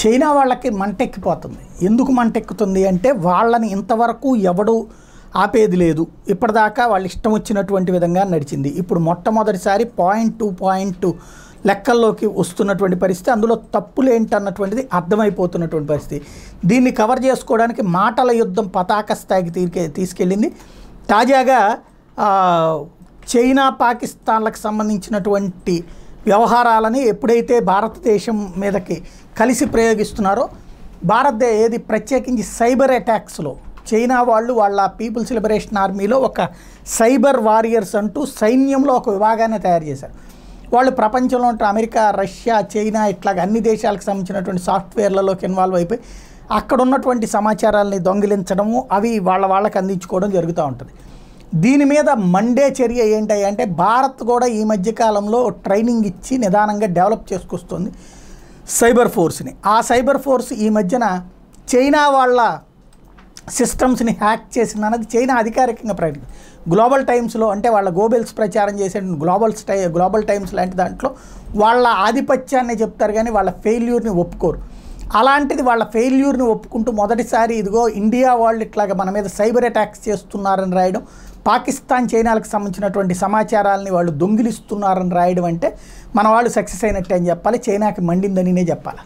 China వాళ్ళకి మంటెక్కిపోతుంది ఎందుకు మంటెక్కుతుంది అంటే వాళ్ళని ఇంతవరకు ఎవడు ఆపేది లేదు ఇప్పటిదాకా వాళ్ళు ఇష్టం వచ్చినటువంటి విధంగా నడిచింది ఇప్పుడు మొట్టమొదటిసారి పాయింట్ టు పాయింట్ లెక్కల్లోకి వస్తున్నటువంటి పరిస్థితి అందులో తప్పులు ఏంటన్నటువంటిది అర్థమైపోతున్నటువంటి పరిస్థితి దీన్ని కవర్ చేసుకోవడానికి మాటల యుద్ధం పతాక స్థాయికి తీరికే తీసుకెళ్ళింది తాజాగా చైనా పాకిస్తాన్లకు సంబంధించినటువంటి వ్యవహారాలని ఎప్పుడైతే భారతదేశం మీదకి కలిసి ప్రయోగిస్తున్నారో భారతదేశ ఏది ప్రత్యేకించి సైబర్ అటాక్స్లో చైనా వాళ్ళు వాళ్ళ పీపుల్స్ లిబరేషన్ ఆర్మీలో ఒక సైబర్ వారియర్స్ అంటూ సైన్యంలో ఒక విభాగాన్ని తయారు చేశారు వాళ్ళు ప్రపంచంలో ఉంటే అమెరికా రష్యా చైనా ఇట్లాగ అన్ని దేశాలకు సంబంధించినటువంటి సాఫ్ట్వేర్లలోకి ఇన్వాల్వ్ అయిపోయి అక్కడ ఉన్నటువంటి సమాచారాలని దొంగిలించడము అవి వాళ్ళ వాళ్ళకి అందించుకోవడం జరుగుతూ ఉంటుంది దీని మీద మండే చర్య ఏంటి అంటే భారత్ కూడా ఈ మధ్యకాలంలో ట్రైనింగ్ ఇచ్చి నిదానంగా డెవలప్ చేసుకొస్తుంది సైబర్ ఫోర్స్ని ఆ సైబర్ ఫోర్స్ ఈ మధ్యన చైనా వాళ్ళ సిస్టమ్స్ని హ్యాక్ చేసింది అన్నది చైనా అధికారికంగా ప్రకటించింది గ్లోబల్ టైమ్స్లో అంటే వాళ్ళ గోబెల్స్ ప్రచారం చేసే గ్లోబల్ టై గ్లోబల్ టైమ్స్ లాంటి దాంట్లో వాళ్ళ ఆధిపత్యాన్ని చెప్తారు కానీ వాళ్ళ ఫెయిల్యూర్ని ఒప్పుకోరు అలాంటిది వాళ్ళ ఫెయిల్యూర్ని ఒప్పుకుంటూ మొదటిసారి ఇదిగో ఇండియా వాళ్ళు ఇట్లాగా మన మీద సైబర్ అటాక్స్ చేస్తున్నారని రాయడం పాకిస్తాన్ చైనాలకు సంబంధించినటువంటి సమాచారాలని వాళ్ళు దొంగిలిస్తున్నారని రాయడం అంటే మన వాళ్ళు సక్సెస్ అయినట్టే అని చెప్పాలి చైనాకి మండిందనినే చెప్పాలి